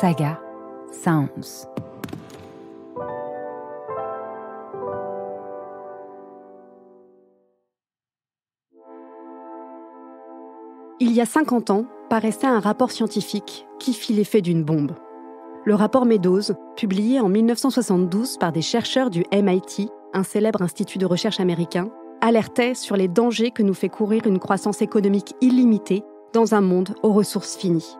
Saga Sounds. Il y a 50 ans, paraissait un rapport scientifique qui fit l'effet d'une bombe. Le rapport Meadows, publié en 1972 par des chercheurs du MIT, un célèbre institut de recherche américain, alertait sur les dangers que nous fait courir une croissance économique illimitée dans un monde aux ressources finies.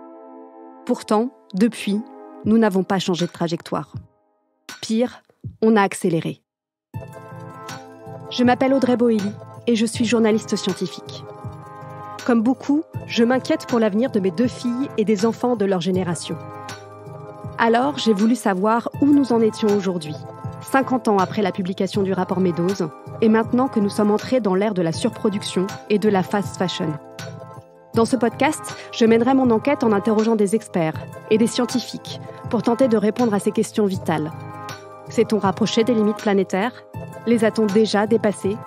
Pourtant, depuis, nous n'avons pas changé de trajectoire. Pire, on a accéléré. Je m'appelle Audrey Boély et je suis journaliste scientifique. Comme beaucoup, je m'inquiète pour l'avenir de mes deux filles et des enfants de leur génération. Alors, j'ai voulu savoir où nous en étions aujourd'hui, 50 ans après la publication du rapport Meadows, et maintenant que nous sommes entrés dans l'ère de la surproduction et de la fast fashion. Dans ce podcast, je mènerai mon enquête en interrogeant des experts et des scientifiques pour tenter de répondre à ces questions vitales. S'est-on rapproché des limites planétaires Les a-t-on déjà dépassées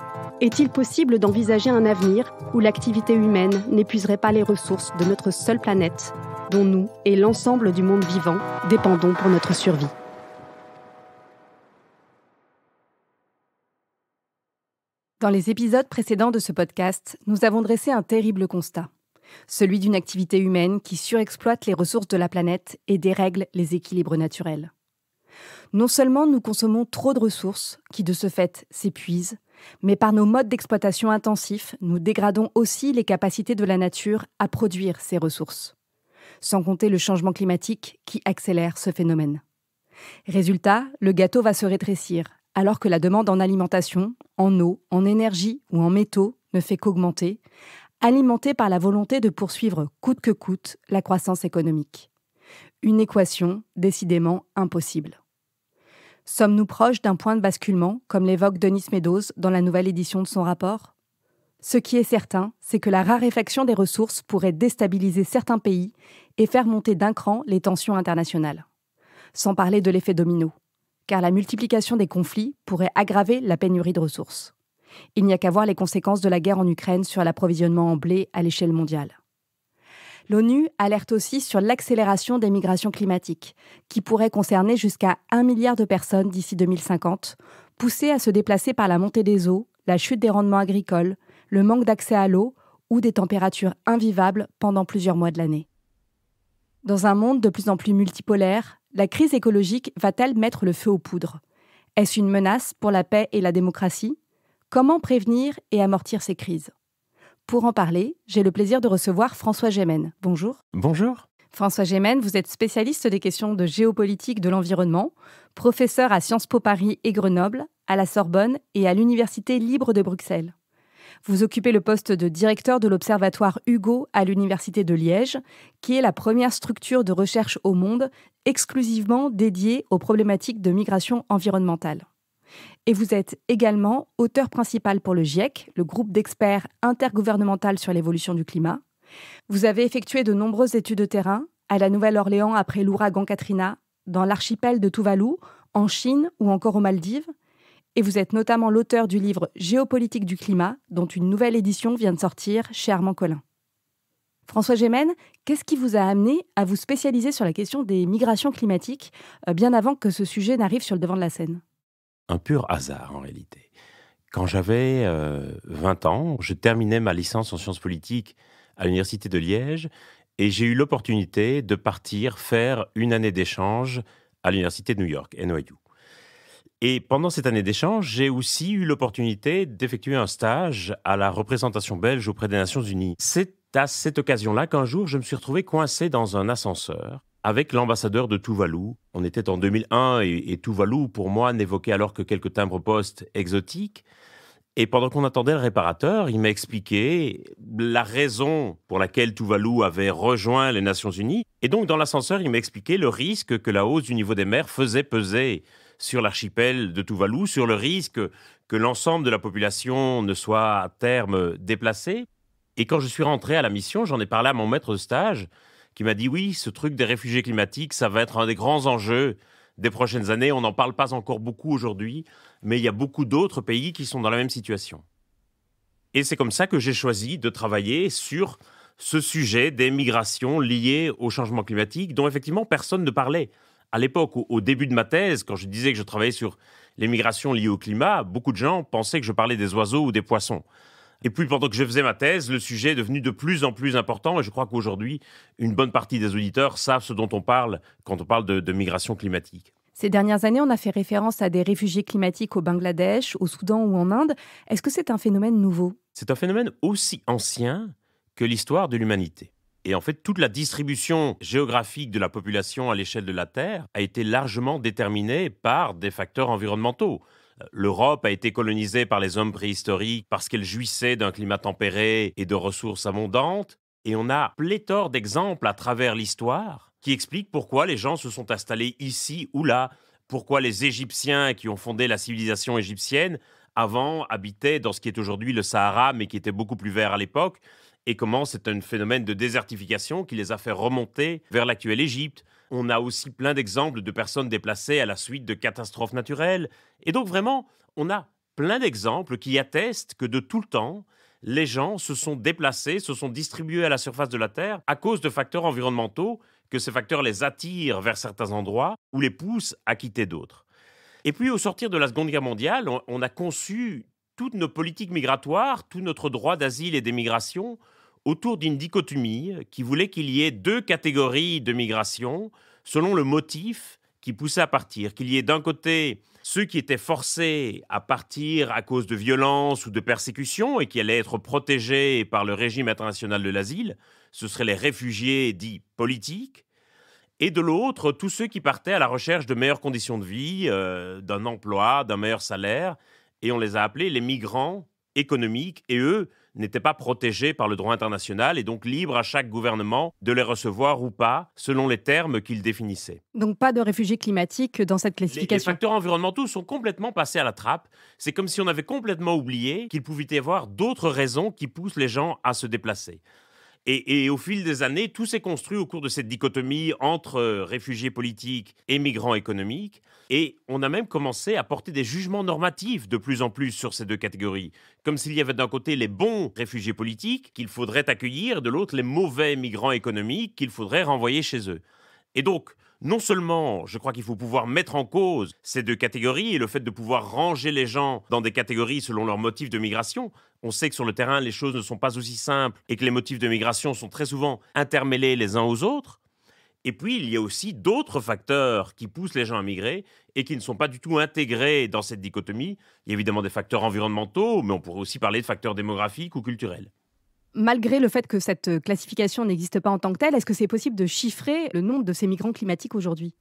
Est-il possible d'envisager un avenir où l'activité humaine n'épuiserait pas les ressources de notre seule planète, dont nous et l'ensemble du monde vivant dépendons pour notre survie Dans les épisodes précédents de ce podcast, nous avons dressé un terrible constat celui d'une activité humaine qui surexploite les ressources de la planète et dérègle les équilibres naturels. Non seulement nous consommons trop de ressources, qui de ce fait s'épuisent, mais par nos modes d'exploitation intensifs, nous dégradons aussi les capacités de la nature à produire ces ressources. Sans compter le changement climatique qui accélère ce phénomène. Résultat, le gâteau va se rétrécir, alors que la demande en alimentation, en eau, en énergie ou en métaux ne fait qu'augmenter, alimenté par la volonté de poursuivre coûte que coûte la croissance économique. Une équation décidément impossible. Sommes-nous proches d'un point de basculement, comme l'évoque Denis Meadows dans la nouvelle édition de son rapport Ce qui est certain, c'est que la raréfaction des ressources pourrait déstabiliser certains pays et faire monter d'un cran les tensions internationales. Sans parler de l'effet domino, car la multiplication des conflits pourrait aggraver la pénurie de ressources. Il n'y a qu'à voir les conséquences de la guerre en Ukraine sur l'approvisionnement en blé à l'échelle mondiale. L'ONU alerte aussi sur l'accélération des migrations climatiques, qui pourraient concerner jusqu'à 1 milliard de personnes d'ici 2050, poussées à se déplacer par la montée des eaux, la chute des rendements agricoles, le manque d'accès à l'eau ou des températures invivables pendant plusieurs mois de l'année. Dans un monde de plus en plus multipolaire, la crise écologique va-t-elle mettre le feu aux poudres Est-ce une menace pour la paix et la démocratie Comment prévenir et amortir ces crises Pour en parler, j'ai le plaisir de recevoir François Gémen. Bonjour. Bonjour. François Gémen, vous êtes spécialiste des questions de géopolitique de l'environnement, professeur à Sciences Po Paris et Grenoble, à la Sorbonne et à l'Université libre de Bruxelles. Vous occupez le poste de directeur de l'Observatoire Hugo à l'Université de Liège, qui est la première structure de recherche au monde exclusivement dédiée aux problématiques de migration environnementale. Et vous êtes également auteur principal pour le GIEC, le groupe d'experts intergouvernemental sur l'évolution du climat. Vous avez effectué de nombreuses études de terrain, à la Nouvelle-Orléans après l'ouragan Katrina, dans l'archipel de Tuvalu, en Chine ou encore aux Maldives. Et vous êtes notamment l'auteur du livre Géopolitique du climat, dont une nouvelle édition vient de sortir chez Armand Collin. François Gémen, qu'est-ce qui vous a amené à vous spécialiser sur la question des migrations climatiques, euh, bien avant que ce sujet n'arrive sur le devant de la scène un pur hasard en réalité. Quand j'avais 20 euh, ans, je terminais ma licence en sciences politiques à l'université de Liège et j'ai eu l'opportunité de partir faire une année d'échange à l'université de New York, NYU. Et pendant cette année d'échange, j'ai aussi eu l'opportunité d'effectuer un stage à la représentation belge auprès des Nations Unies. C'est à cette occasion-là qu'un jour, je me suis retrouvé coincé dans un ascenseur avec l'ambassadeur de Tuvalu. On était en 2001 et, Tuvalu, pour moi, n'évoquait alors que quelques timbres-postes exotiques. Et pendant qu'on attendait le réparateur, il m'a expliqué la raison pour laquelle Tuvalu avait rejoint les Nations Unies. Et donc, dans l'ascenseur, il m'a expliqué le risque que la hausse du niveau des mers faisait peser sur l'archipel de Tuvalu, sur le risque que l'ensemble de la population ne soit à terme déplacée. Et quand je suis rentré à la mission, j'en ai parlé à mon maître de stage qui m'a dit oui, ce truc des réfugiés climatiques, ça va être un des grands enjeux des prochaines années. On n'en parle pas encore beaucoup aujourd'hui, mais il y a beaucoup d'autres pays qui sont dans la même situation. Et c'est comme ça que j'ai choisi de travailler sur ce sujet des migrations liées au changement climatique, dont effectivement personne ne parlait. À l'époque, au début de ma thèse, quand je disais que je travaillais sur les migrations liées au climat, beaucoup de gens pensaient que je parlais des oiseaux ou des poissons. Et puis, pendant que je faisais ma thèse, le sujet est devenu de plus en plus important. Et je crois qu'aujourd'hui, une bonne partie des auditeurs savent ce dont on parle quand on parle de, migration climatique. Ces dernières années, on a fait référence à des réfugiés climatiques au Bangladesh, au Soudan ou en Inde. Est-ce que c'est un phénomène nouveau C'est un phénomène aussi ancien que l'histoire de l'humanité. Et en fait, toute la distribution géographique de la population à l'échelle de la Terre a été largement déterminée par des facteurs environnementaux. L'Europe a été colonisée par les hommes préhistoriques parce qu'elle jouissait d'un climat tempéré et de ressources abondantes. Et on a pléthore d'exemples à travers l'histoire qui expliquent pourquoi les gens se sont installés ici ou là, pourquoi les Égyptiens qui ont fondé la civilisation égyptienne avant habitaient dans ce qui est aujourd'hui le Sahara, mais qui était beaucoup plus vert à l'époque, et comment c'est un phénomène de désertification qui les a fait remonter vers l'actuelle Égypte. On a aussi plein d'exemples de personnes déplacées à la suite de catastrophes naturelles. Et donc vraiment, on a plein d'exemples qui attestent que de tout le temps, les gens se sont déplacés, se sont distribués à la surface de la Terre à cause de facteurs environnementaux, que ces facteurs les attirent vers certains endroits ou les poussent à quitter d'autres. Et puis au sortir de la Seconde Guerre mondiale, on a conçu toutes nos politiques migratoires, tout notre droit d'asile et d'émigration autour d'une dichotomie qui voulait qu'il y ait deux catégories de migration selon le motif qui poussait à partir, qu'il y ait d'un côté ceux qui étaient forcés à partir à cause de violence ou de persécution et qui allaient être protégés par le régime international de l'asile, ce seraient les réfugiés dits politiques, et de l'autre, tous ceux qui partaient à la recherche de meilleures conditions de vie, euh, d'un emploi, d'un meilleur salaire, et on les a appelés les migrants économiques, et eux, n'étaient pas protégés par le droit international et donc libres à chaque gouvernement de les recevoir ou pas, selon les termes qu'il définissait. Donc pas de réfugiés climatiques dans cette classification. les facteurs environnementaux sont complètement passés à la trappe. C'est comme si on avait complètement oublié qu'il pouvait y avoir d'autres raisons qui poussent les gens à se déplacer. Et, au fil des années, tout s'est construit au cours de cette dichotomie entre euh, réfugiés politiques et migrants économiques. Et on a même commencé à porter des jugements normatifs de plus en plus sur ces deux catégories. Comme s'il y avait d'un côté les bons réfugiés politiques qu'il faudrait accueillir, de l'autre les mauvais migrants économiques qu'il faudrait renvoyer chez eux. Et donc, non seulement je crois qu'il faut pouvoir mettre en cause ces deux catégories et le fait de pouvoir ranger les gens dans des catégories selon leurs motifs de migration, on sait que sur le terrain les choses ne sont pas aussi simples et que les motifs de migration sont très souvent intermêlés les uns aux autres, et puis, il y a aussi d'autres facteurs qui poussent les gens à migrer et qui ne sont pas du tout intégrés dans cette dichotomie. Il y a évidemment des facteurs environnementaux, mais on pourrait aussi parler de facteurs démographiques ou culturels malgré le fait que cette euh, classification n'existe pas en tant que telle, est-ce que c'est possible de chiffrer le nombre de ces migrants climatiques aujourd'hui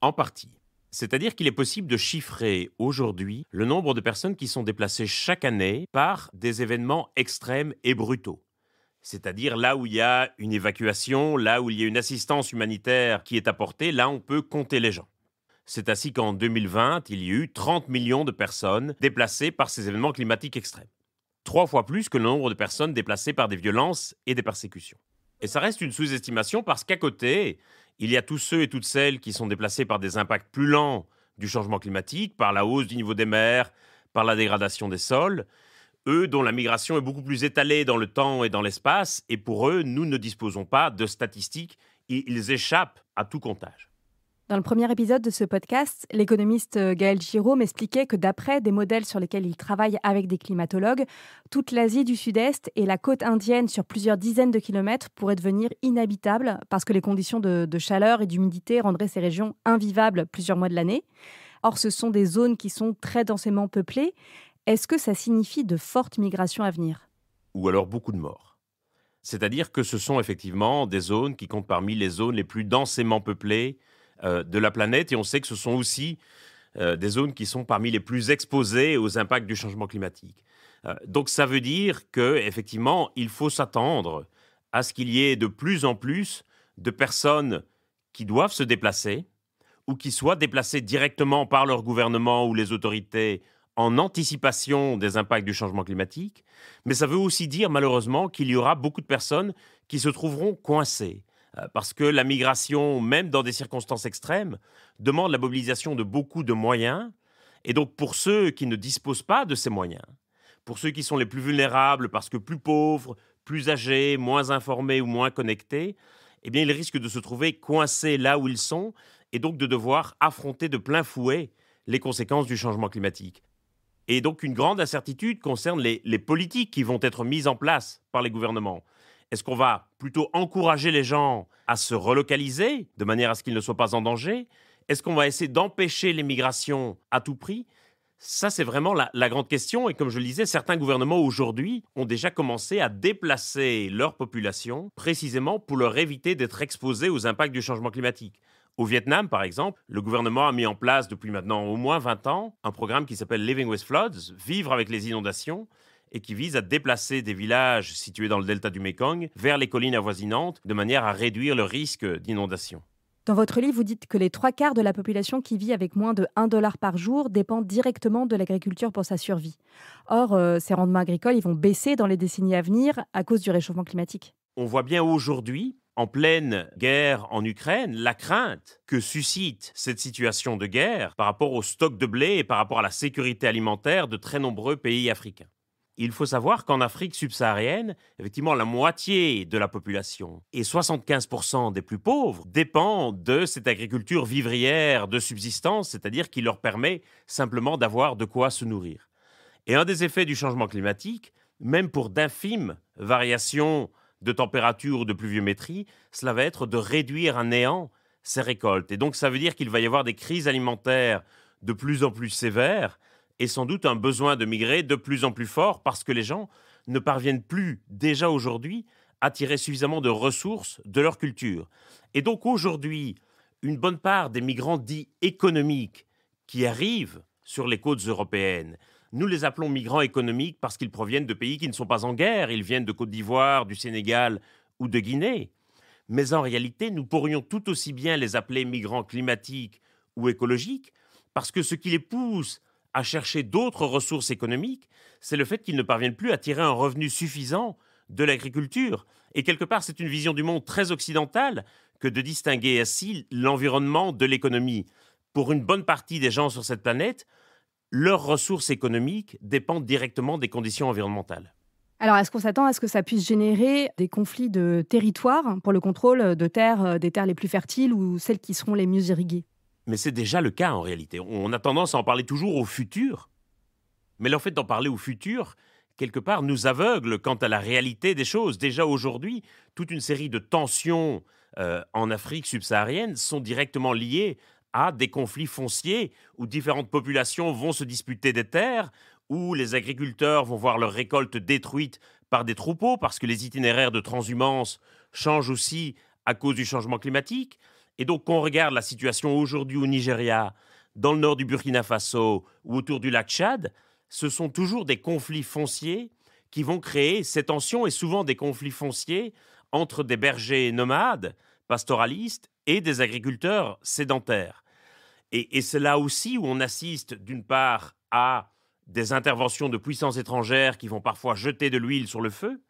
En partie. C'est-à-dire qu'il est possible de chiffrer aujourd'hui le nombre de personnes qui sont déplacées chaque année par des événements extrêmes et brutaux. C'est-à-dire là où il y a une évacuation, là où il y a une assistance humanitaire qui est apportée, là on peut compter les gens. C'est ainsi qu'en 2020, il y a eu 30 millions de personnes déplacées par ces événements climatiques extrêmes trois fois plus que le nombre de personnes déplacées par des violences et des persécutions. Et ça reste une sous-estimation parce qu'à côté, il y a tous ceux et toutes celles qui sont déplacés par des impacts plus lents du changement climatique, par la hausse du niveau des mers, par la dégradation des sols, eux dont la migration est beaucoup plus étalée dans le temps et dans l'espace, et pour eux, nous ne disposons pas de statistiques, ils échappent à tout comptage. Dans le premier épisode de ce podcast, l'économiste euh, Gaël Giraud m'expliquait que d'après des modèles sur lesquels il travaille avec des climatologues, toute l'Asie du Sud-Est et la côte indienne sur plusieurs dizaines de kilomètres pourraient devenir inhabitables parce que les conditions de, de chaleur et d'humidité rendraient ces régions invivables plusieurs mois de l'année. Or, ce sont des zones qui sont très densément peuplées. Est-ce que ça signifie de fortes migrations à venir Ou alors beaucoup de morts. C'est-à-dire que ce sont effectivement des zones qui comptent parmi les zones les plus densément peuplées euh, de la planète. Et on sait que ce sont aussi euh, des zones qui sont parmi les plus exposées aux impacts du changement climatique. Euh, donc ça veut dire que effectivement, il faut s'attendre à ce qu'il y ait de plus en plus de personnes qui doivent se déplacer ou qui soient déplacées directement par leur gouvernement ou les autorités en anticipation des impacts du changement climatique, mais ça veut aussi dire malheureusement qu'il y aura beaucoup de personnes qui se trouveront coincées, euh, parce que la migration, même dans des circonstances extrêmes, demande la mobilisation de beaucoup de moyens. Et donc pour ceux qui ne disposent pas de ces moyens, pour ceux qui sont les plus vulnérables parce que plus pauvres, plus âgés, moins informés ou moins connectés, eh bien ils risquent de se trouver coincés là où ils sont et donc de devoir affronter de plein fouet les conséquences du changement climatique. Et donc une grande incertitude concerne les, les politiques qui vont être mises en place par les gouvernements. Est-ce qu'on va plutôt encourager les gens à se relocaliser de manière à ce qu'ils ne soient pas en danger Est-ce qu'on va essayer d'empêcher les à tout prix ça, c'est vraiment la, la, grande question. Et comme je le disais, certains gouvernements aujourd'hui ont déjà commencé à déplacer leur population précisément pour leur éviter d'être exposés aux impacts du changement climatique. Au Vietnam, par exemple, le gouvernement a mis en place depuis maintenant au moins 20 ans un programme qui s'appelle Living with Floods, Vivre avec les inondations, et qui vise à déplacer des villages situés dans le delta du Mekong vers les collines avoisinantes de manière à réduire le risque d'inondation. Dans votre livre, vous dites que les trois quarts de la population qui vit avec moins de 1 dollar par jour dépendent directement de l'agriculture pour sa survie. Or, euh, ces rendements agricoles ils vont baisser dans les décennies à venir à cause du réchauffement climatique. On voit bien aujourd'hui, en pleine guerre en Ukraine, la crainte que suscite cette situation de guerre par rapport au stock de blé et par rapport à la sécurité alimentaire de très nombreux pays africains. Il faut savoir qu'en Afrique subsaharienne, effectivement, la moitié de la population et 75% des plus pauvres dépendent de cette agriculture vivrière de subsistance, c'est-à-dire qui leur permet simplement d'avoir de quoi se nourrir. Et un des effets du changement climatique, même pour d'infimes variations de température ou de pluviométrie, cela va être de réduire à néant ces récoltes. Et donc ça veut dire qu'il va y avoir des crises alimentaires de plus en plus sévères, et sans doute un besoin de migrer de plus en plus fort parce que les gens ne parviennent plus déjà aujourd'hui à tirer suffisamment de ressources de leur culture. Et donc aujourd'hui, une bonne part des migrants dits économiques qui arrivent sur les côtes européennes, nous les appelons migrants économiques parce qu'ils proviennent de pays qui ne sont pas en guerre, ils viennent de Côte d'Ivoire, du Sénégal ou de Guinée. Mais en réalité, nous pourrions tout aussi bien les appeler migrants climatiques ou écologiques, parce que ce qui les pousse à chercher d'autres ressources économiques, c'est le fait qu'ils ne parviennent plus à tirer un revenu suffisant de l'agriculture. Et quelque part, c'est une vision du monde très occidentale que de distinguer ainsi l'environnement de l'économie. Pour une bonne partie des gens sur cette planète, leurs ressources économiques dépendent directement des conditions environnementales. Alors, est-ce qu'on s'attend à ce que ça puisse générer des conflits de territoire pour le contrôle de terres, euh, des terres les plus fertiles ou celles qui seront les mieux irriguées mais c'est déjà le cas en réalité. On a tendance à en parler toujours au futur. Mais le fait d'en parler au futur, quelque part, nous aveugle quant à la réalité des choses. Déjà aujourd'hui, toute une série de tensions euh, en Afrique subsaharienne sont directement liées à des conflits fonciers où différentes populations vont se disputer des terres, où les agriculteurs vont voir leurs récoltes détruites par des troupeaux parce que les itinéraires de transhumance changent aussi à cause du changement climatique. Et donc, quand on regarde la situation aujourd'hui au Nigeria, dans le nord du Burkina Faso ou autour du lac Tchad, ce sont toujours des conflits fonciers qui vont créer ces tensions et souvent des conflits fonciers entre des bergers nomades, pastoralistes, et des agriculteurs sédentaires. Et, et c'est là aussi où on assiste d'une part à des interventions de puissances étrangères qui vont parfois jeter de l'huile sur le feu,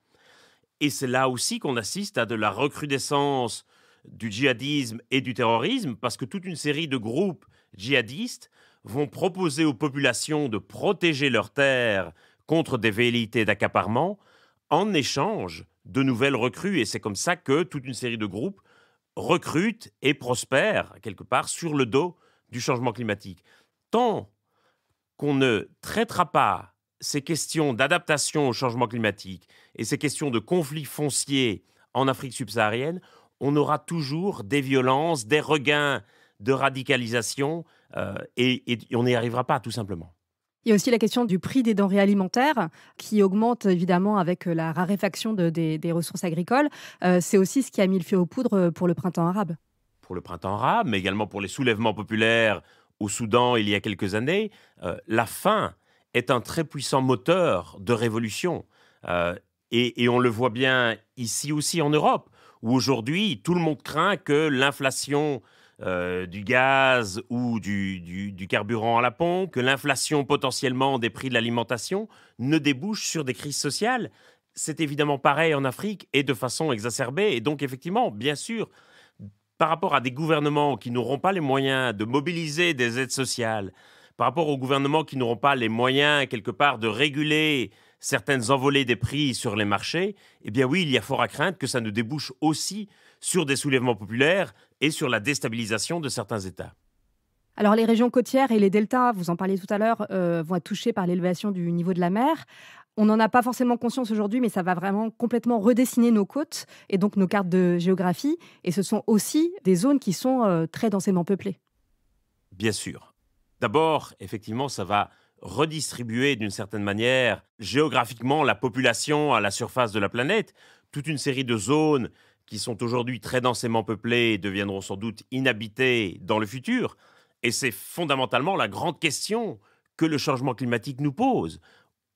et c'est là aussi qu'on assiste à de la recrudescence du djihadisme et du terrorisme, parce que toute une série de groupes djihadistes vont proposer aux populations de protéger leurs terres contre des velléités d'accaparement en échange de nouvelles recrues. Et c'est comme ça que toute une série de groupes recrutent et prospèrent, quelque part, sur le dos du changement climatique. Tant qu'on ne traitera pas ces questions d'adaptation au changement climatique et ces questions de conflits fonciers en Afrique subsaharienne, on aura toujours des violences, des regains de radicalisation, euh, et, on n'y arrivera pas, tout simplement. Il y a aussi la question du prix des denrées alimentaires qui augmente évidemment avec euh, la raréfaction des, ressources agricoles. Euh, c'est aussi ce qui a mis le feu aux poudres pour le printemps arabe. Pour le printemps arabe, mais également pour les soulèvements populaires au Soudan il y a quelques années, la faim est un très puissant moteur de révolution. et, on le voit bien ici aussi en Europe où aujourd'hui tout le monde craint que l'inflation euh, du gaz ou du, du, carburant à la pompe, que l'inflation potentiellement des prix de l'alimentation ne débouche sur des crises sociales. C'est évidemment pareil en Afrique et de façon exacerbée. Et donc effectivement, bien sûr, par rapport à des gouvernements qui n'auront pas les moyens de mobiliser des aides sociales, par rapport aux gouvernements qui n'auront pas les moyens quelque part de réguler certaines envolées des prix sur les marchés, eh bien oui, il y a fort à craindre que ça ne débouche aussi sur des soulèvements populaires et sur la déstabilisation de certains États. Alors les régions côtières et les deltas, vous en parliez tout à l'heure, euh, vont être touchées par l'élévation du niveau de la mer. On n'en a pas forcément conscience aujourd'hui, mais ça va vraiment complètement redessiner nos côtes et donc nos cartes de géographie. Et ce sont aussi des zones qui sont euh, très densément peuplées. Bien sûr. D'abord, effectivement, ça va redistribuer d'une certaine manière géographiquement la population à la surface de la planète, toute une série de zones qui sont aujourd'hui très densément peuplées deviendront sans doute inhabitées dans le futur. Et c'est fondamentalement la grande question que le changement climatique nous pose.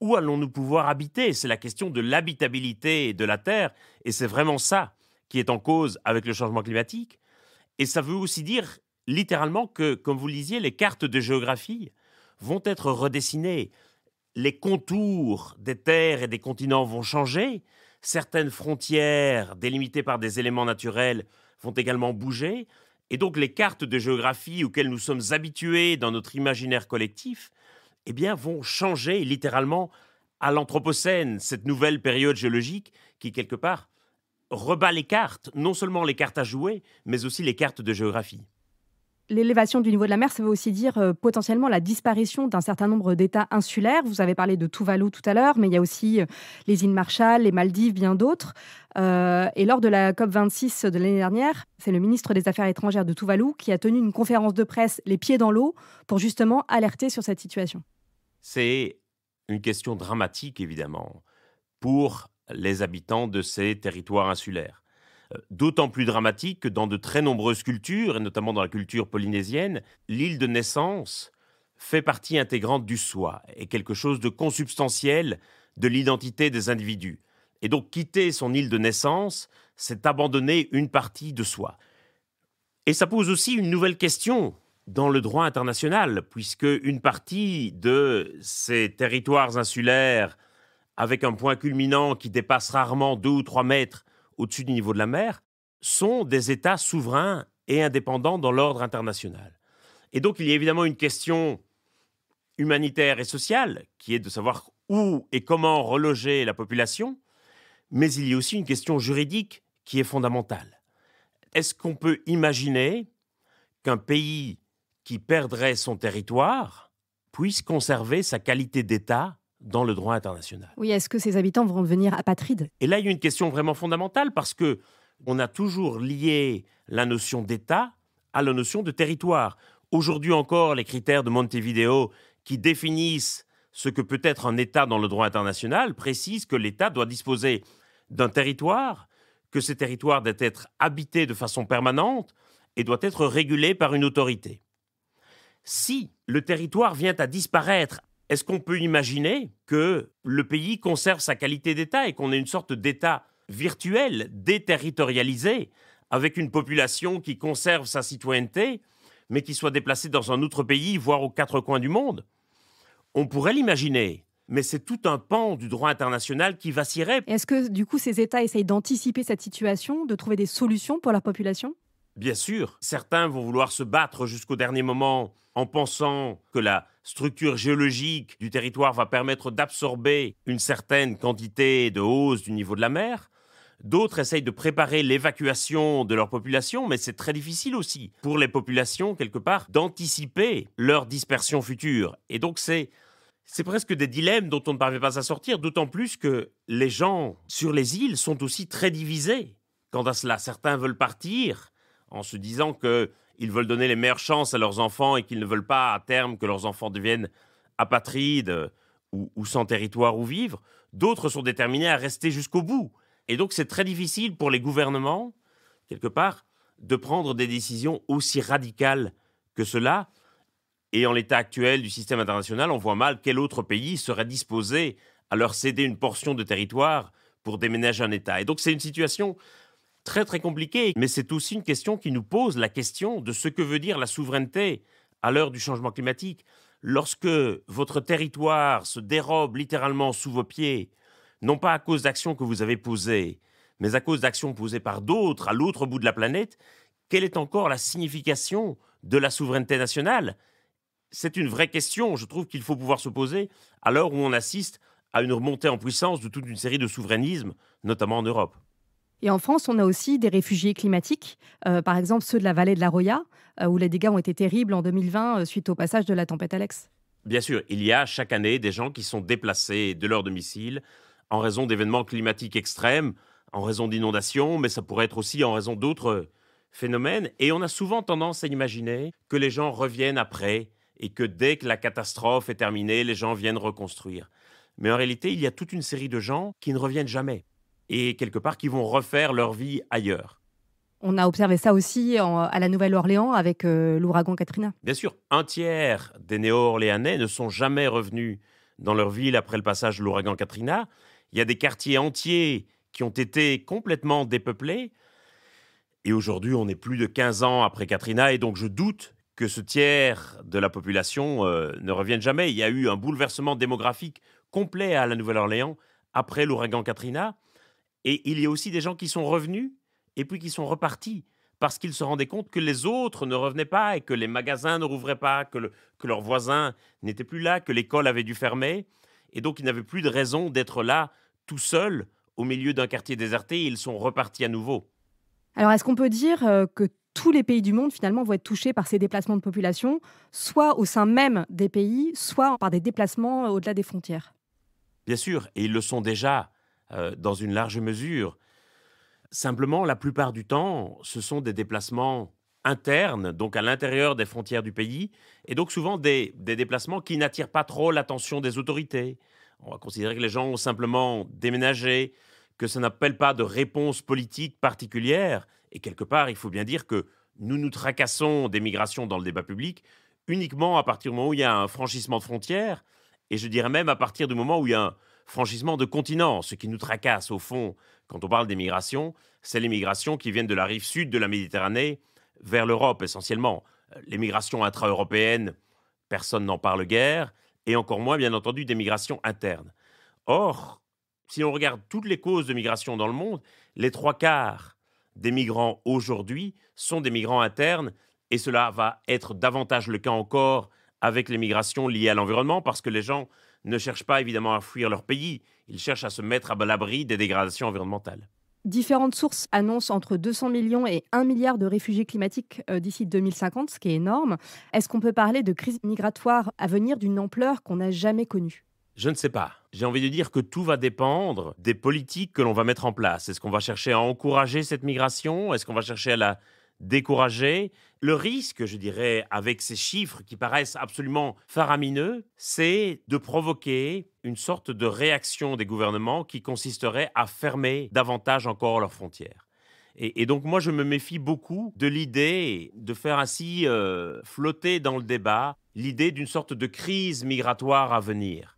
Où allons-nous pouvoir habiter C'est la question de l'habitabilité de la Terre, et c'est vraiment ça qui est en cause avec le changement climatique. Et ça veut aussi dire littéralement que, comme vous lisiez les cartes de géographie vont être redessinés. Les contours des terres et des continents vont changer. Certaines frontières délimitées par des éléments naturels vont également bouger. Et donc les cartes de géographie auxquelles nous sommes habitués dans notre imaginaire collectif, eh bien, vont changer littéralement à l'Anthropocène, cette nouvelle période géologique qui, quelque part, rebat les cartes, non seulement les cartes à jouer, mais aussi les cartes de géographie l'élévation du niveau de la mer, ça veut aussi dire euh, potentiellement la disparition d'un certain nombre d'États insulaires. Vous avez parlé de Tuvalu tout à l'heure, mais il y a aussi euh, les îles Marshall, les Maldives, bien d'autres. Euh, et lors de la COP26 de l'année dernière, c'est le ministre des Affaires étrangères de Tuvalu qui a tenu une conférence de presse les pieds dans l'eau pour justement alerter sur cette situation. C'est une question dramatique, évidemment, pour les habitants de ces territoires insulaires d'autant plus dramatique que dans de très nombreuses cultures, et notamment dans la culture polynésienne, l'île de naissance fait partie intégrante du soi, et quelque chose de consubstantiel de l'identité des individus. Et donc quitter son île de naissance, c'est abandonner une partie de soi. Et ça pose aussi une nouvelle question dans le droit international, puisque une partie de ces territoires insulaires, avec un point culminant qui dépasse rarement deux ou trois mètres, au-dessus du niveau de la mer, sont des États souverains et indépendants dans l'ordre international. Et donc il y a évidemment une question humanitaire et sociale, qui est de savoir où et comment reloger la population, mais il y a aussi une question juridique qui est fondamentale. Est-ce qu'on peut imaginer qu'un pays qui perdrait son territoire puisse conserver sa qualité d'État dans le droit international. Oui, est-ce que ces habitants vont devenir apatrides Et là, il y a une question vraiment fondamentale parce que on a toujours lié la notion d'État à la notion de territoire. Aujourd'hui encore, les critères de Montevideo qui définissent ce que peut être un État dans le droit international précisent que l'État doit disposer d'un territoire, que ce territoire doit être habité de façon permanente et doit être régulé par une autorité. Si le territoire vient à disparaître est-ce qu'on peut imaginer que le pays conserve sa qualité d'État et qu'on ait une sorte d'État virtuel, déterritorialisé, avec une population qui conserve sa citoyenneté, mais qui soit déplacée dans un autre pays, voire aux quatre coins du monde On pourrait l'imaginer, mais c'est tout un pan du droit international qui vacillerait. Est-ce que du coup ces États essayent d'anticiper cette situation, de trouver des solutions pour la population Bien sûr, certains vont vouloir se battre jusqu'au dernier moment en pensant que la structure géologique du territoire va permettre d'absorber une certaine quantité de hausse du niveau de la mer. D'autres essayent de préparer l'évacuation de leur population, mais c'est très difficile aussi pour les populations, quelque part, d'anticiper leur dispersion future. Et donc c'est... C'est presque des dilemmes dont on ne parvient pas à sortir, d'autant plus que les gens sur les îles sont aussi très divisés quant à cela. Certains veulent partir en se disant que ils veulent donner les meilleures chances à leurs enfants et qu'ils ne veulent pas à terme que leurs enfants deviennent apatrides euh, ou, sans territoire où vivre. D'autres sont déterminés à rester jusqu'au bout. Et donc c'est très difficile pour les gouvernements, quelque part, de prendre des décisions aussi radicales que cela. Et en l'état actuel du système international, on voit mal quel autre pays serait disposé à leur céder une portion de territoire pour déménager un État. Et donc c'est une situation très très compliqué, mais c'est aussi une question qui nous pose la question de ce que veut dire la souveraineté à l'heure du changement climatique. Lorsque votre territoire se dérobe littéralement sous vos pieds, non pas à cause d'actions que vous avez posées, mais à cause d'actions posées par d'autres à l'autre bout de la planète, quelle est encore la signification de la souveraineté nationale C'est une vraie question, je trouve qu'il faut pouvoir se poser à l'heure où on assiste à une remontée en puissance de toute une série de souverainismes, notamment en Europe. Et en France, on a aussi des réfugiés climatiques, euh, par exemple ceux de la vallée de la Roya, euh, où les dégâts ont été terribles en 2020 euh, suite au passage de la tempête Alex. Bien sûr, il y a chaque année des gens qui sont déplacés de leur domicile en raison d'événements climatiques extrêmes, en raison d'inondations, mais ça pourrait être aussi en raison d'autres phénomènes. Et on a souvent tendance à imaginer que les gens reviennent après et que dès que la catastrophe est terminée, les gens viennent reconstruire. Mais en réalité, il y a toute une série de gens qui ne reviennent jamais et quelque part qui vont refaire leur vie ailleurs. On a observé ça aussi à la Nouvelle-Orléans avec euh, l'ouragan Katrina. Bien sûr, un tiers des Néo-Orléanais ne sont jamais revenus dans leur ville après le passage de l'ouragan Katrina. Il y a des quartiers entiers qui ont été complètement dépeuplés. Et aujourd'hui, on est plus de 15 ans après Katrina, et donc je doute que ce tiers de la population euh, ne revienne jamais. Il y a eu un bouleversement démographique complet à la Nouvelle-Orléans après l'ouragan Katrina. Et il y a aussi des gens qui sont revenus et puis qui sont repartis parce qu'ils se rendaient compte que les autres ne revenaient pas et que les magasins ne rouvraient pas, que, que leurs voisins n'étaient plus là, que l'école avait dû fermer. Et donc, ils n'avaient plus de raison d'être là tout seuls au milieu d'un quartier déserté. ils sont repartis à nouveau. Alors, est-ce qu'on peut dire euh, que tous les pays du monde finalement vont être touchés par ces déplacements de population, soit au sein même des pays, soit par des déplacements euh, au-delà des frontières. Bien sûr, et ils le sont déjà. Euh, dans une large mesure. Simplement, la plupart du temps, ce sont des déplacements internes, donc à l'intérieur des frontières du pays, et donc souvent des, des déplacements qui n'attirent pas trop l'attention des autorités. On va considérer que les gens ont simplement déménagé, que ça n'appelle pas de réponse politique particulière, et quelque part, il faut bien dire que nous nous tracassons des migrations dans le débat public uniquement à partir du moment où il y a un franchissement de frontières, et je dirais même à partir du moment où il y a un, franchissement de continents. Ce qui nous tracasse, au fond, quand on parle des c'est l'immigration qui vient de la rive sud de la Méditerranée vers l'Europe, essentiellement. Euh, les intra européenne personne n'en parle guère, et encore moins, bien entendu, des migrations internes. Or, si on regarde toutes les causes de migration dans le monde, les trois quarts des migrants aujourd'hui sont des migrants internes, et cela va être davantage le cas encore avec les migrations liées à l'environnement, parce que les gens ne cherchent pas évidemment à fuir leur pays, ils cherchent à se mettre à l'abri des dégradations environnementales. Différentes sources annoncent entre 200 millions et 1 milliard de réfugiés climatiques euh, d'ici 2050, ce qui est énorme. Est-ce qu'on peut parler de crise migratoire à venir d'une ampleur qu'on n'a jamais connue je ne sais pas. J'ai envie de dire que tout va dépendre des politiques que l'on va mettre en place. Est-ce qu'on va chercher à encourager cette migration Est-ce qu'on va chercher à la découragés. Le risque, je dirais, avec ces chiffres qui paraissent absolument faramineux, c'est de provoquer une sorte de réaction des gouvernements qui consisterait à fermer davantage encore leurs frontières. Et, donc moi, je me méfie beaucoup de l'idée de faire ainsi euh, flotter dans le débat l'idée d'une sorte de crise migratoire à venir.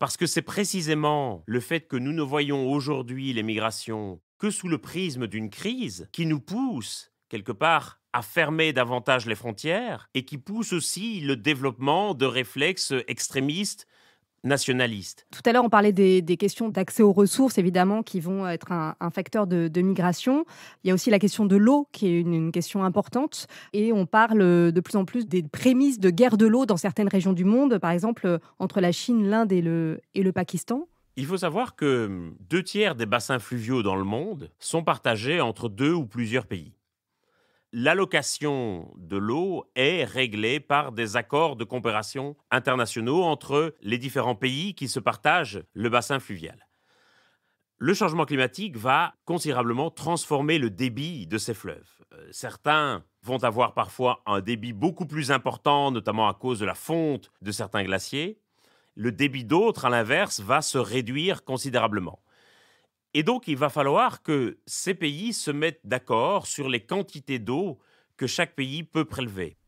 Parce que c'est précisément le fait que nous ne voyons aujourd'hui les migrations que sous le prisme d'une crise qui nous pousse quelque part, à fermer davantage les frontières et qui pousse aussi le développement de réflexes extrémistes nationalistes. Tout à l'heure, on parlait des, questions d'accès aux ressources, évidemment, qui vont être un, facteur de, migration. Il y a aussi la question de l'eau, qui est une, question importante. Et on parle de plus en plus des prémices de guerre de l'eau dans certaines régions du monde, par exemple entre la Chine, l'Inde et le, et le Pakistan. Il faut savoir que deux tiers des bassins fluviaux dans le monde sont partagés entre deux ou plusieurs pays l'allocation de l'eau est réglée par des accords de coopération internationaux entre les différents pays qui se partagent le bassin fluvial. Le changement climatique va considérablement transformer le débit de ces fleuves. Euh, certains vont avoir parfois un débit beaucoup plus important, notamment à cause de la fonte de certains glaciers. Le débit d'autres, à l'inverse, va se réduire considérablement. Et donc, il va falloir que ces pays se mettent d'accord sur les quantités d'eau que chaque pays peut prélever.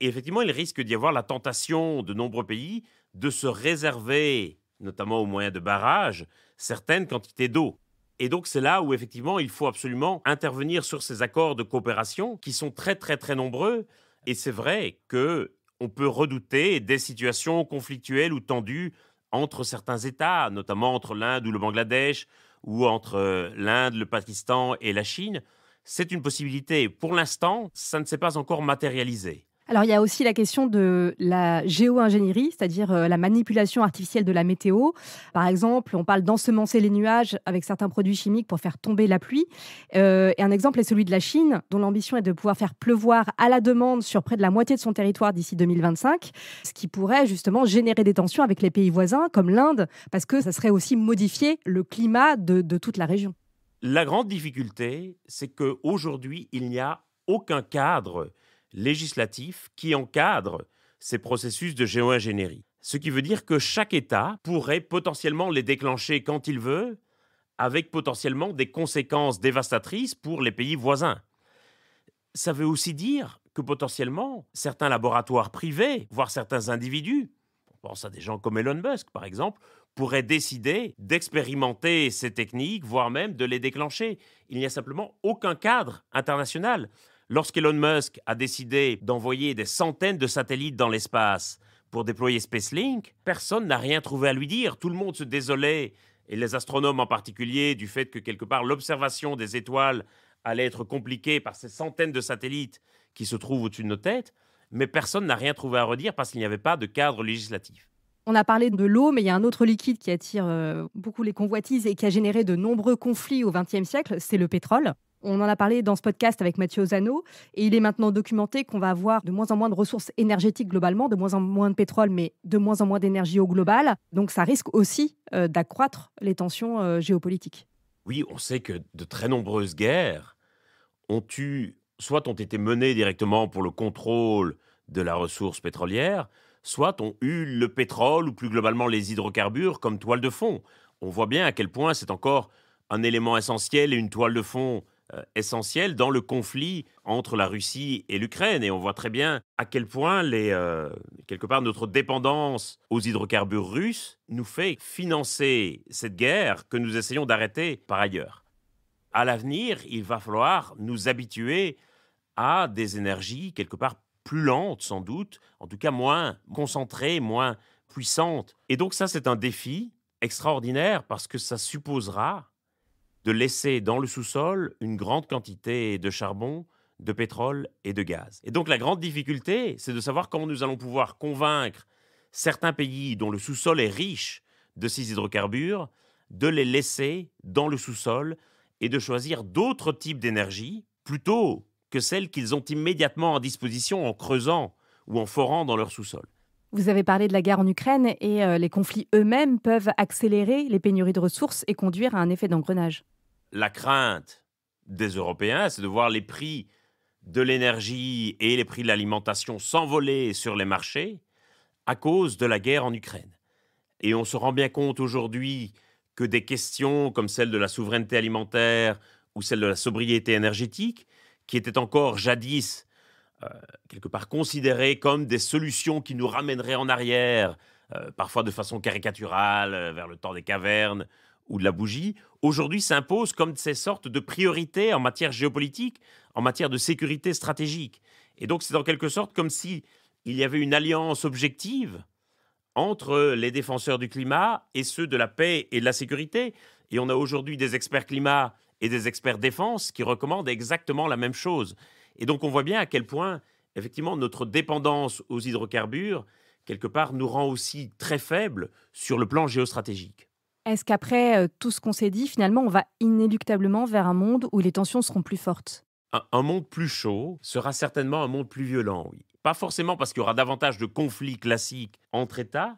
Et effectivement, il risque d'y avoir la tentation de nombreux pays de se réserver, notamment au moyen de barrages, certaines quantités d'eau. Et donc c'est là où effectivement il faut absolument intervenir sur ces accords de coopération qui sont très très très nombreux. Et c'est vrai que on peut redouter des situations conflictuelles ou tendues entre certains États, notamment entre l'Inde ou le Bangladesh, ou entre euh, l'Inde, le Pakistan et la Chine, c'est une possibilité. Pour l'instant, ça ne s'est pas encore matérialisé. Alors il y a aussi la question de la géo-ingénierie, c'est-à-dire euh, la manipulation artificielle de la météo. Par exemple, on parle d'ensemencer les nuages avec certains produits chimiques pour faire tomber la pluie. Euh, et un exemple est celui de la Chine, dont l'ambition est de pouvoir faire pleuvoir à la demande sur près de la moitié de son territoire d'ici 2025, ce qui pourrait justement générer des tensions avec les pays voisins comme l'Inde, parce que ça serait aussi modifier le climat de, de toute la région. La grande difficulté, c'est qu'aujourd'hui, il n'y a aucun cadre législatif qui encadre ces processus de géoingénierie. Ce qui veut dire que chaque État pourrait potentiellement les déclencher quand il veut, avec potentiellement des conséquences dévastatrices pour les pays voisins. Ça veut aussi dire que potentiellement certains laboratoires privés, voire certains individus, on pense à des gens comme Elon Musk par exemple, pourraient décider d'expérimenter ces techniques, voire même de les déclencher. Il n'y a simplement aucun cadre international. Lorsqu'Elon Musk a décidé d'envoyer des centaines de satellites dans l'espace pour déployer SpaceLink, personne n'a rien trouvé à lui dire. Tout le monde se désolait, et les astronomes en particulier, du fait que quelque part l'observation des étoiles allait être compliquée par ces centaines de satellites qui se trouvent au-dessus de nos têtes, mais personne n'a rien trouvé à redire parce qu'il n'y avait pas de cadre législatif. On a parlé de l'eau, mais il y a un autre liquide qui attire euh, beaucoup les convoitises et qui a généré de nombreux conflits au XXe siècle, c'est le pétrole. On en a parlé dans ce podcast avec Mathieu Ozano et il est maintenant documenté qu'on va avoir de moins en moins de ressources énergétiques globalement, de moins en moins de pétrole, mais de moins en moins d'énergie au global. Donc ça risque aussi euh, d'accroître les tensions euh, géopolitiques. Oui, on sait que de très nombreuses guerres ont eu, soit ont été menées directement pour le contrôle de la ressource pétrolière, soit ont eu le pétrole ou plus globalement les hydrocarbures comme toile de fond. On voit bien à quel point c'est encore un élément essentiel et une toile de fond euh, essentiel dans le conflit entre la Russie et l'Ukraine. Et on voit très bien à quel point, les, euh, quelque part, notre dépendance aux hydrocarbures russes nous fait financer cette guerre que nous essayons d'arrêter par ailleurs. À l'avenir, il va falloir nous habituer à des énergies quelque part plus lentes sans doute, en tout cas moins concentrées, moins puissantes. Et donc ça, c'est un défi extraordinaire parce que ça supposera de laisser dans le sous-sol une grande quantité de charbon, de pétrole et de gaz. Et donc la grande difficulté, c'est de savoir comment nous allons pouvoir convaincre certains pays dont le sous-sol est riche de ces hydrocarbures de les laisser dans le sous-sol et de choisir d'autres types d'énergie plutôt que celles qu'ils ont immédiatement à disposition en creusant ou en forant dans leur sous-sol. Vous avez parlé de la guerre en Ukraine et euh, les conflits eux-mêmes peuvent accélérer les pénuries de ressources et conduire à un effet d'engrenage la crainte des Européens, c'est de voir les prix de l'énergie et les prix de l'alimentation s'envoler sur les marchés à cause de la guerre en Ukraine. Et on se rend bien compte aujourd'hui que des questions comme celle de la souveraineté alimentaire ou celle de la sobriété énergétique, qui étaient encore jadis euh, quelque part considérées comme des solutions qui nous ramèneraient en arrière, euh, parfois de façon caricaturale, euh, vers le temps des cavernes, ou de la bougie, aujourd'hui s'impose comme ces sortes de priorités en matière géopolitique, en matière de sécurité stratégique. Et donc c'est en quelque sorte comme si il y avait une alliance objective entre les défenseurs du climat et ceux de la paix et de la sécurité. Et on a aujourd'hui des experts climat et des experts défense qui recommandent exactement la même chose. Et donc on voit bien à quel point, effectivement, notre dépendance aux hydrocarbures, quelque part, nous rend aussi très faibles sur le plan géostratégique. Est-ce qu'après euh, tout ce qu'on s'est dit, finalement, on va inéluctablement vers un monde où les tensions seront plus fortes un, monde plus chaud sera certainement un monde plus violent, oui. Pas forcément parce qu'il y aura davantage de conflits classiques entre États,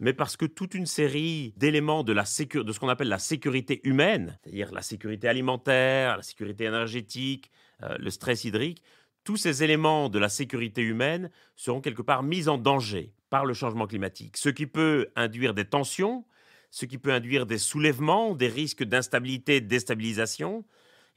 mais parce que toute une série d'éléments de, de ce qu'on appelle la sécurité humaine, c'est-à-dire la sécurité alimentaire, la sécurité énergétique, euh, le stress hydrique, tous ces éléments de la sécurité humaine seront quelque part mis en danger par le changement climatique, ce qui peut induire des tensions ce qui peut induire des soulèvements, des risques d'instabilité déstabilisation.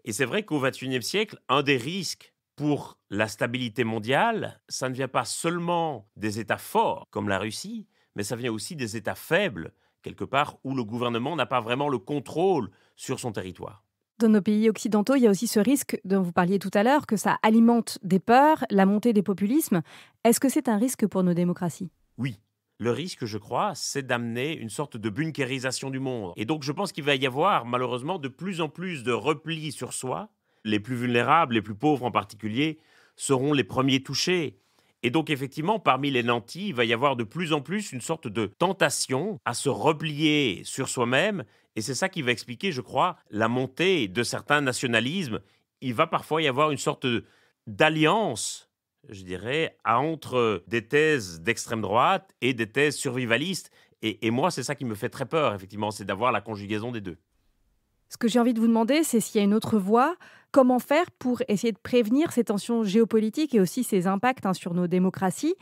Et c'est vrai qu'au XXIe siècle, un des risques pour la stabilité mondiale, ça ne vient pas seulement des États forts comme la Russie, mais ça vient aussi des États faibles, quelque part où le gouvernement n'a pas vraiment le contrôle sur son territoire. Dans nos pays occidentaux, il y a aussi ce risque dont vous parliez tout à l'heure, que ça alimente des peurs, la montée des populismes. Est-ce que c'est un risque pour nos démocraties Oui, le risque, je crois, c'est d'amener une sorte de bunkerisation du monde. Et donc, je pense qu'il va y avoir, malheureusement, de plus en plus de replis sur soi. Les plus vulnérables, les plus pauvres en particulier, seront les premiers touchés. Et donc, effectivement, parmi les nantis, il va y avoir de plus en plus une sorte de tentation à se replier sur soi-même. Et c'est ça qui va expliquer, je crois, la montée de certains nationalismes. Il va parfois y avoir une sorte d'alliance je dirais, entre des thèses d'extrême droite et des thèses survivalistes. Et, moi, c'est ça qui me fait très peur, effectivement, c'est d'avoir la conjugaison des deux. Ce que j'ai envie de vous demander, c'est s'il y a une autre voie, comment faire pour essayer de prévenir ces tensions géopolitiques et aussi ces impacts hein, sur nos démocraties.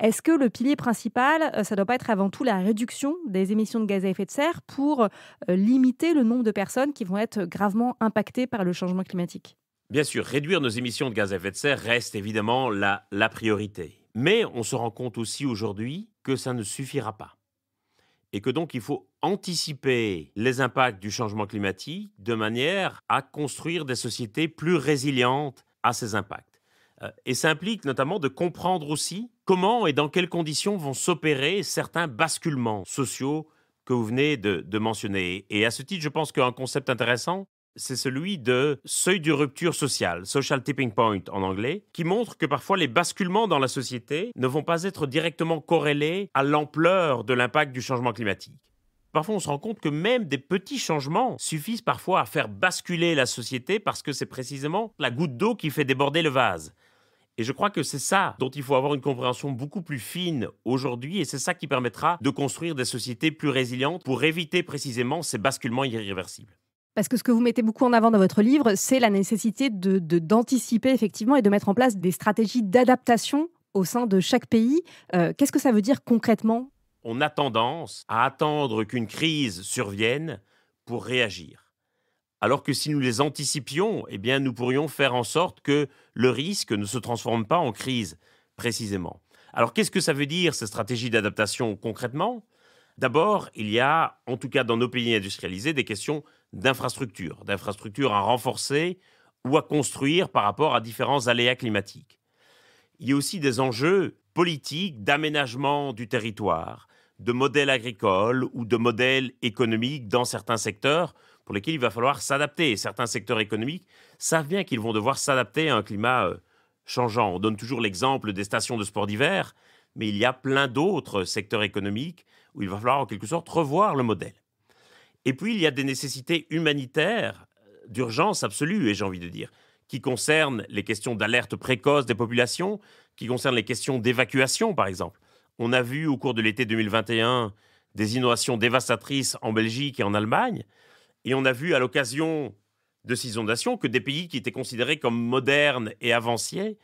Est-ce que le pilier principal, euh, ça ne doit pas être avant tout la réduction des émissions de gaz à effet de serre pour euh, limiter le nombre de personnes qui vont être gravement impactées par le changement climatique Bien sûr, réduire nos émissions de gaz à effet de serre reste évidemment la, priorité. Mais on se rend compte aussi aujourd'hui que ça ne suffira pas. Et que donc il faut anticiper les impacts du changement climatique de manière à construire des sociétés plus résilientes à ces impacts. Euh, et ça implique notamment de comprendre aussi comment et dans quelles conditions vont s'opérer certains basculements sociaux que vous venez de mentionner. Et à ce titre, je pense qu'un concept intéressant, c'est celui de seuil de rupture sociale, social tipping point en anglais, qui montre que parfois les basculements dans la société ne vont pas être directement corrélés à l'ampleur de l'impact du changement climatique. Parfois, on se rend compte que même des petits changements suffisent parfois à faire basculer la société parce que c'est précisément la goutte d'eau qui fait déborder le vase. Et je crois que c'est ça dont il faut avoir une compréhension beaucoup plus fine aujourd'hui, et c'est ça qui permettra de construire des sociétés plus résilientes pour éviter précisément ces basculements irréversibles. Parce que ce que vous mettez beaucoup en avant dans votre livre, c'est la nécessité de, d'anticiper effectivement et de mettre en place des stratégies d'adaptation au sein de chaque pays. Euh, qu'est-ce que ça veut dire concrètement On a tendance à attendre qu'une crise survienne pour réagir. Alors que si nous les anticipions, eh bien, nous pourrions faire en sorte que le risque ne se transforme pas en crise, précisément. Alors qu'est-ce que ça veut dire, ces stratégies d'adaptation concrètement D'abord, il y a, en tout cas dans nos pays industrialisés, des questions d'infrastructures, d'infrastructures à renforcer ou à construire par rapport à différents aléas climatiques. Il y a aussi des enjeux politiques d'aménagement du territoire, de modèles agricoles ou de modèles économiques dans certains secteurs pour lesquels il va falloir s'adapter. Certains secteurs économiques savent bien qu'ils vont devoir s'adapter à un climat euh, changeant. On donne toujours l'exemple des stations de sport d'hiver, mais il y a plein d'autres secteurs économiques où il va falloir en quelque sorte revoir le modèle. Et puis, il y a des nécessités humanitaires euh, d'urgence absolue, et j'ai envie de dire, qui concernent les questions d'alerte précoce des populations, qui concernent les questions d'évacuation, par exemple. On a vu au cours de l'été 2021 des inondations dévastatrices en Belgique et en Allemagne, et on a vu à l'occasion de ces inondations que des pays qui étaient considérés comme modernes et avancés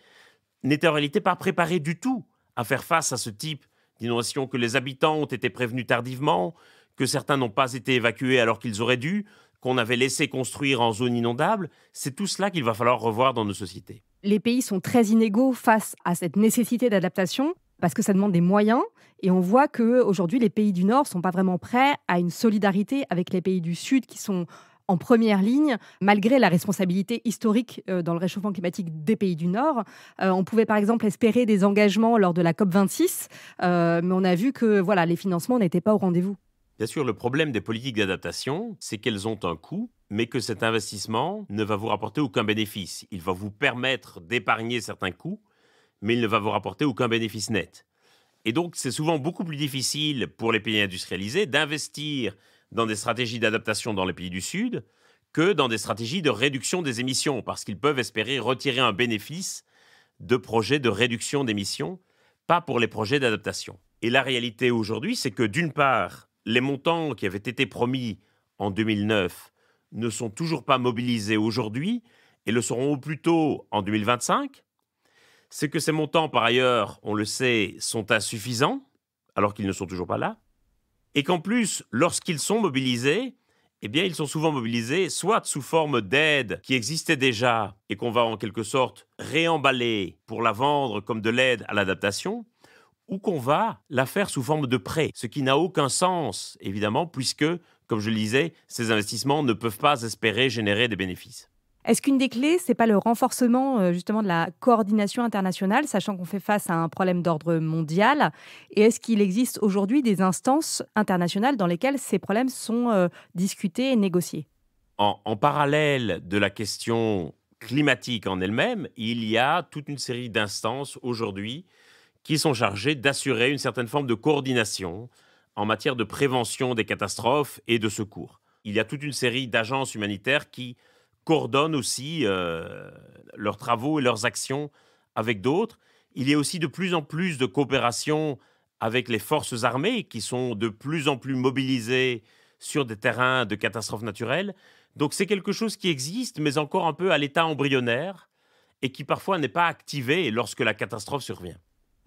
n'étaient en réalité pas préparés du tout à faire face à ce type d'inondation que les habitants ont été prévenus tardivement, que certains n'ont pas été évacués alors qu'ils auraient dû, qu'on avait laissé construire en zone inondable, c'est tout cela qu'il va falloir revoir dans nos sociétés. Les pays sont très inégaux face à cette nécessité d'adaptation parce que ça demande des moyens et on voit que aujourd'hui les pays du nord sont pas vraiment prêts à une solidarité avec les pays du sud qui sont en première ligne, malgré la responsabilité historique euh, dans le réchauffement climatique des pays du Nord. Euh, on pouvait par exemple espérer des engagements lors de la COP26, euh, mais on a vu que voilà, les financements n'étaient pas au rendez-vous. Bien sûr, le problème des politiques d'adaptation, c'est qu'elles ont un coût, mais que cet investissement ne va vous rapporter aucun bénéfice. Il va vous permettre d'épargner certains coûts, mais il ne va vous rapporter aucun bénéfice net. Et donc, c'est souvent beaucoup plus difficile pour les pays industrialisés d'investir dans des stratégies d'adaptation dans les pays du Sud que dans des stratégies de réduction des émissions, parce qu'ils peuvent espérer retirer un bénéfice de projets de réduction d'émissions, pas pour les projets d'adaptation. Et la réalité aujourd'hui, c'est que d'une part, les montants qui avaient été promis en 2009 ne sont toujours pas mobilisés aujourd'hui et le seront au plus tôt en 2025. C'est que ces montants, par ailleurs, on le sait, sont insuffisants, alors qu'ils ne sont toujours pas là. Et qu'en plus, lorsqu'ils sont mobilisés, eh bien, ils sont souvent mobilisés soit sous forme d'aide qui existait déjà et qu'on va en quelque sorte réemballer pour la vendre comme de l'aide à l'adaptation, où qu'on va, la faire sous forme de prêt, ce qui n'a aucun sens, évidemment, puisque, comme je le disais, ces investissements ne peuvent pas espérer générer des bénéfices. Est-ce qu'une des clés, c'est pas le renforcement euh, justement de la coordination internationale, sachant qu'on fait face à un problème d'ordre mondial Et est-ce qu'il existe aujourd'hui des instances internationales dans lesquelles ces problèmes sont euh, discutés et négociés en, en parallèle de la question climatique en elle-même, il y a toute une série d'instances aujourd'hui qui sont chargés d'assurer une certaine forme de coordination en matière de prévention des catastrophes et de secours. Il y a toute une série d'agences humanitaires qui coordonnent aussi euh, leurs travaux et leurs actions avec d'autres. Il y a aussi de plus en plus de coopération avec les forces armées qui sont de plus en plus mobilisées sur des terrains de catastrophes naturelles. Donc c'est quelque chose qui existe, mais encore un peu à l'état embryonnaire et qui parfois n'est pas activé lorsque la catastrophe survient.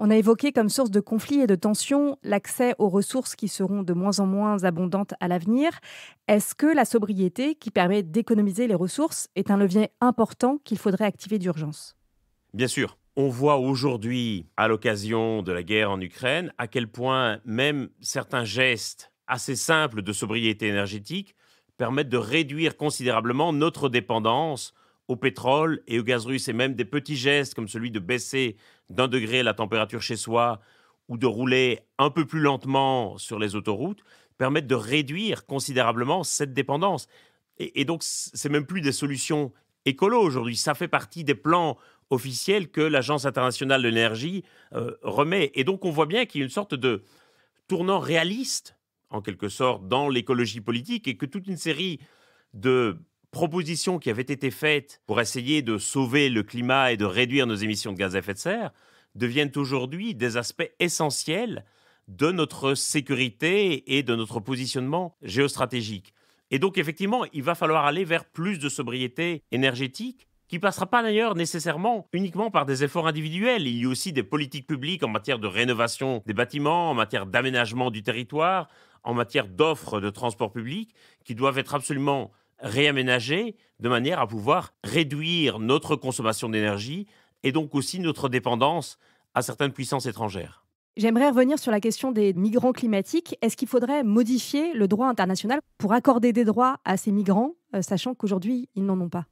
On a évoqué comme source de conflits et de tensions l'accès aux ressources qui seront de moins en moins abondantes à l'avenir. Est-ce que la sobriété, qui permet d'économiser les ressources, est un levier important qu'il faudrait activer d'urgence Bien sûr. On voit aujourd'hui, à l'occasion de la guerre en Ukraine, à quel point même certains gestes assez simples de sobriété énergétique permettent de réduire considérablement notre dépendance au pétrole et au gaz russe, et même des petits gestes comme celui de baisser d'un degré la température chez soi ou de rouler un peu plus lentement sur les autoroutes, permettent de réduire considérablement cette dépendance. Et, donc, c'est même plus des solutions écolo aujourd'hui, ça fait partie des plans officiels que l'Agence internationale de l'énergie euh, remet. Et donc, on voit bien qu'il y a une sorte de tournant réaliste, en quelque sorte, dans l'écologie politique et que toute une série de propositions qui avaient été faites pour essayer de sauver le climat et de réduire nos émissions de gaz à effet de serre deviennent aujourd'hui des aspects essentiels de notre sécurité et de notre positionnement géostratégique. Et donc effectivement, il va falloir aller vers plus de sobriété énergétique qui passera pas d'ailleurs nécessairement uniquement par des efforts individuels. Il y a aussi des politiques publiques en matière de rénovation des bâtiments, en matière d'aménagement du territoire, en matière d'offres de transports publics qui doivent être absolument réaménager de manière à pouvoir réduire notre consommation d'énergie et donc aussi notre dépendance à certaines puissances étrangères. J'aimerais revenir sur la question des migrants climatiques. Est-ce qu'il faudrait modifier le droit international pour accorder des droits à ces migrants, euh, sachant qu'aujourd'hui, ils n'en ont pas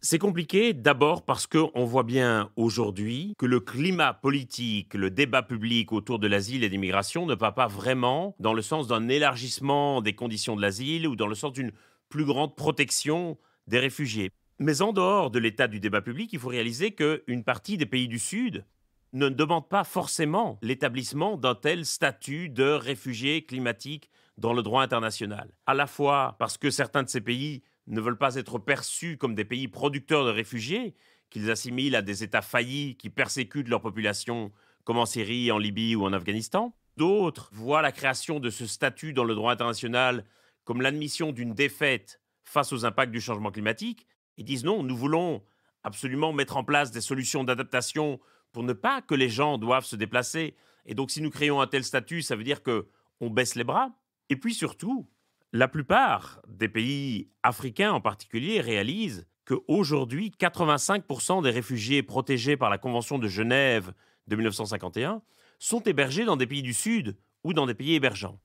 c'est compliqué d'abord parce qu'on voit bien aujourd'hui que le climat politique, le débat public autour de l'asile et des migrations ne va pas vraiment dans le sens d'un élargissement des conditions de l'asile ou dans le sens d'une plus grande protection des réfugiés. Mais en dehors de l'état du débat public, il faut réaliser qu'une partie des pays du Sud ne demande pas forcément l'établissement d'un tel statut de réfugié climatique dans le droit international. À la fois parce que certains de ces pays ne veulent pas être perçus comme des pays producteurs de réfugiés, qu'ils assimilent à des États faillis qui persécutent leur population, comme en Syrie, en Libye ou en Afghanistan. D'autres voient la création de ce statut dans le droit international comme l'admission d'une défaite face aux impacts du changement climatique, et disent non, nous voulons absolument mettre en place des solutions d'adaptation pour ne pas que les gens doivent se déplacer. Et donc si nous créons un tel statut, ça veut dire qu'on baisse les bras. Et puis surtout, la plupart des pays africains en particulier réalisent qu'aujourd'hui, 85% des réfugiés protégés par la Convention de Genève de 1951 sont hébergés dans des pays du Sud ou dans des pays hébergeants.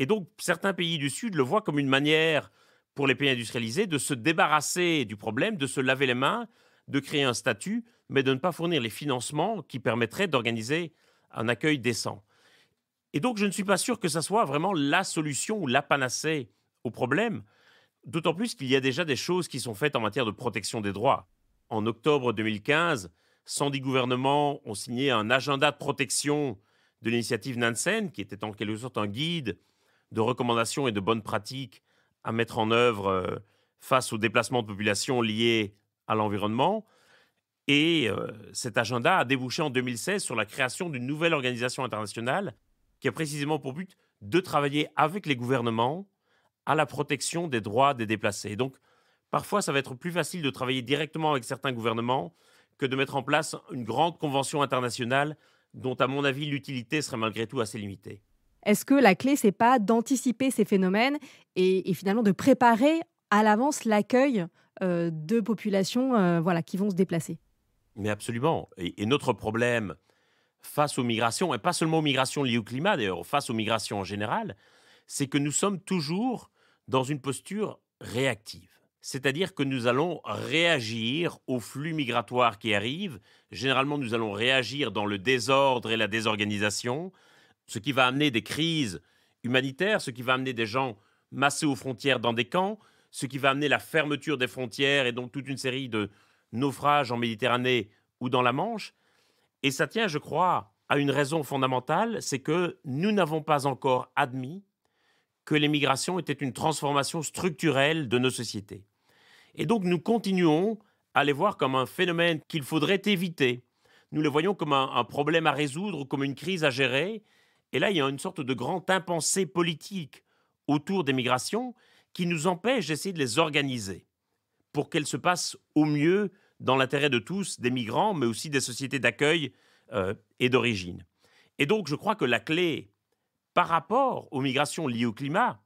Et donc, certains pays du Sud le voient comme une manière pour les pays industrialisés de se débarrasser du problème, de se laver les mains, de créer un statut, mais de ne pas fournir les financements qui permettraient d'organiser un accueil décent. Et donc, je ne suis pas sûr que ça soit vraiment la solution ou la panacée au problème, d'autant plus qu'il y a déjà des choses qui sont faites en matière de protection des droits. En octobre 2015, 110 gouvernements ont signé un agenda de protection de l'initiative Nansen, qui était en quelque sorte un guide de recommandations et de bonnes pratiques à mettre en œuvre euh, face aux déplacements de population liés à l'environnement. Et euh, cet agenda a débouché en 2016 sur la création d'une nouvelle organisation internationale qui a précisément pour but de travailler avec les gouvernements à la protection des droits des déplacés. donc, parfois, ça va être plus facile de travailler directement avec certains gouvernements que de mettre en place une grande convention internationale dont, à mon avis, l'utilité serait malgré tout assez limitée. Est-ce que la clé, c'est pas d'anticiper ces phénomènes et, finalement de préparer à l'avance l'accueil euh, de populations euh, voilà, qui vont se déplacer Mais absolument. Et, notre problème face aux migrations, et pas seulement aux migrations liées au climat d'ailleurs, face aux migrations en général, c'est que nous sommes toujours dans une posture réactive. C'est-à-dire que nous allons réagir aux flux migratoires qui arrivent. Généralement, nous allons réagir dans le désordre et la désorganisation ce qui va amener des crises humanitaires, ce qui va amener des gens massés aux frontières dans des camps, ce qui va amener la fermeture des frontières et donc toute une série de naufrages en Méditerranée ou dans la Manche. Et ça tient, je crois, à une raison fondamentale, c'est que nous n'avons pas encore admis que l'émigration était une transformation structurelle de nos sociétés. Et donc nous continuons à les voir comme un phénomène qu'il faudrait éviter. Nous les voyons comme un, un problème à résoudre, comme une crise à gérer, et là, il y a une sorte de grand impensé politique autour des migrations qui nous empêche d'essayer de les organiser pour qu'elles se passent au mieux dans l'intérêt de tous, des migrants, mais aussi des sociétés d'accueil euh, et d'origine. Et donc, je crois que la clé par rapport aux migrations liées au climat,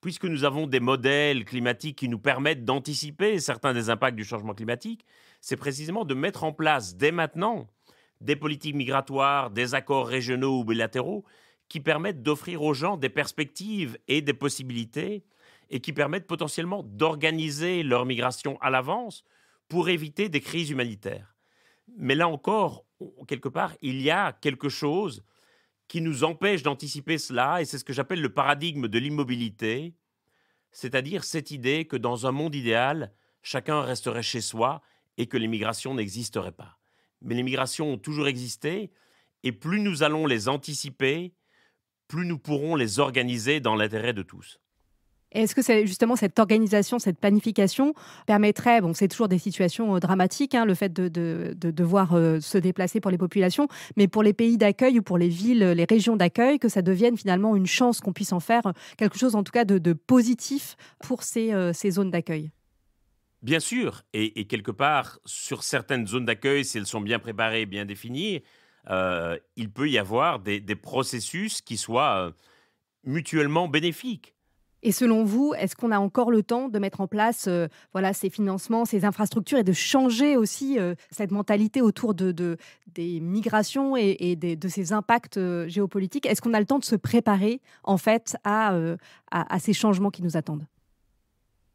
puisque nous avons des modèles climatiques qui nous permettent d'anticiper certains des impacts du changement climatique, c'est précisément de mettre en place dès maintenant des politiques migratoires, des accords régionaux ou bilatéraux qui permettent d'offrir aux gens des perspectives et des possibilités et qui permettent potentiellement d'organiser leur migration à l'avance pour éviter des crises humanitaires. Mais là encore, quelque part, il y a quelque chose qui nous empêche d'anticiper cela, et c'est ce que j'appelle le paradigme de l'immobilité, c'est-à-dire cette idée que dans un monde idéal, chacun resterait chez soi et que l'immigration n'existerait pas mais les migrations ont toujours existé, et plus nous allons les anticiper, plus nous pourrons les organiser dans l'intérêt de tous. Est-ce que justement cette organisation, cette planification permettrait, bon c'est toujours des situations euh, dramatiques, hein, le fait de, devoir euh, se déplacer pour les populations, mais pour les pays d'accueil ou pour les villes, les régions d'accueil, que ça devienne finalement une chance qu'on puisse en faire quelque chose en tout cas de, positif pour ces euh, zones d'accueil Bien sûr, et, quelque part, sur certaines zones d'accueil, si elles sont bien préparées bien définies, euh, il peut y avoir des, processus qui soient euh, mutuellement bénéfiques. Et selon vous, est-ce qu'on a encore le temps de mettre en place euh, voilà, ces financements, ces infrastructures et de changer aussi cette mentalité autour de, des migrations et, de ces impacts géopolitiques Est-ce qu'on a le temps de se préparer en fait à ces changements qui nous attendent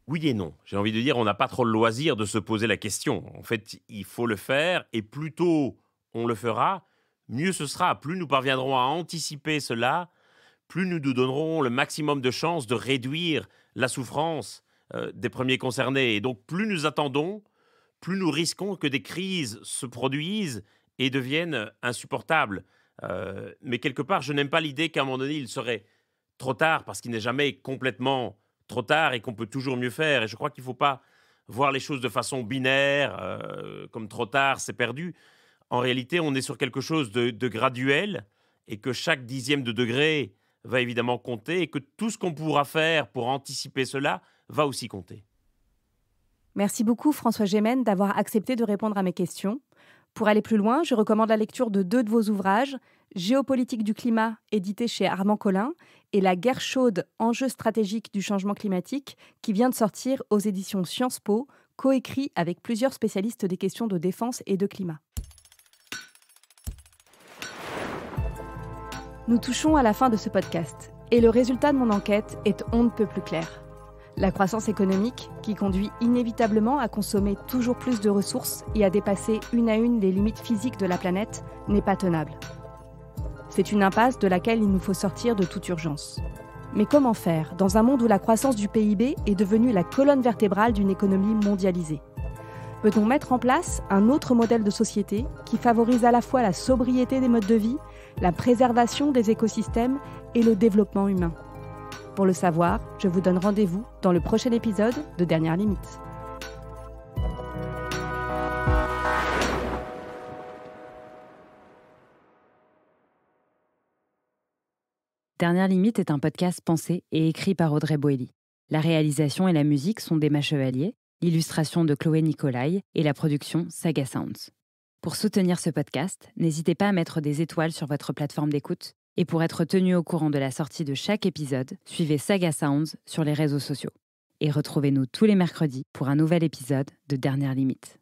oui et non. J'ai envie de dire, on n'a pas trop le loisir de se poser la question. En fait, il faut le faire, et plus tôt on le fera, mieux ce sera. Plus nous parviendrons à anticiper cela, plus nous nous donnerons le maximum de chances de réduire la souffrance euh, des premiers concernés. Et donc, plus nous attendons, plus nous risquons que des crises se produisent et deviennent insupportables. Euh, mais quelque part, je n'aime pas l'idée qu'à un moment donné, il serait trop tard, parce qu'il n'est jamais complètement trop tard et qu'on peut toujours mieux faire. Et je crois qu'il ne faut pas voir les choses de façon binaire, euh, comme trop tard, c'est perdu. En réalité, on est sur quelque chose de, de, graduel et que chaque dixième de degré va évidemment compter et que tout ce qu'on pourra faire pour anticiper cela va aussi compter. Merci beaucoup François Gémen d'avoir accepté de répondre à mes questions. Pour aller plus loin, je recommande la lecture de deux de vos ouvrages, Géopolitique du climat, édité chez Armand Collin, et La guerre chaude, enjeu stratégique du changement climatique, qui vient de sortir aux éditions Sciences Po, coécrit avec plusieurs spécialistes des questions de défense et de climat. Nous touchons à la fin de ce podcast, et le résultat de mon enquête est on ne peut plus clair. La croissance économique, qui conduit inévitablement à consommer toujours plus de ressources et à dépasser une à une les limites physiques de la planète, n'est pas tenable. C'est une impasse de laquelle il nous faut sortir de toute urgence. Mais comment faire dans un monde où la croissance du PIB est devenue la colonne vertébrale d'une économie mondialisée Peut-on mettre en place un autre modèle de société qui favorise à la fois la sobriété des modes de vie, la préservation des écosystèmes et le développement humain Pour le savoir, je vous donne rendez-vous dans le prochain épisode de Dernière Limite. Dernière Limite est un podcast pensé et écrit par Audrey Boëly. La réalisation et la musique sont d'Emma Chevalier, l'illustration de Chloé Nicolai et la production Saga Sounds. Pour soutenir ce podcast, n'hésitez pas à mettre des étoiles sur votre plateforme d'écoute et pour être tenu au courant de la sortie de chaque épisode, suivez Saga Sounds sur les réseaux sociaux. Et retrouvez-nous tous les mercredis pour un nouvel épisode de Dernière Limite.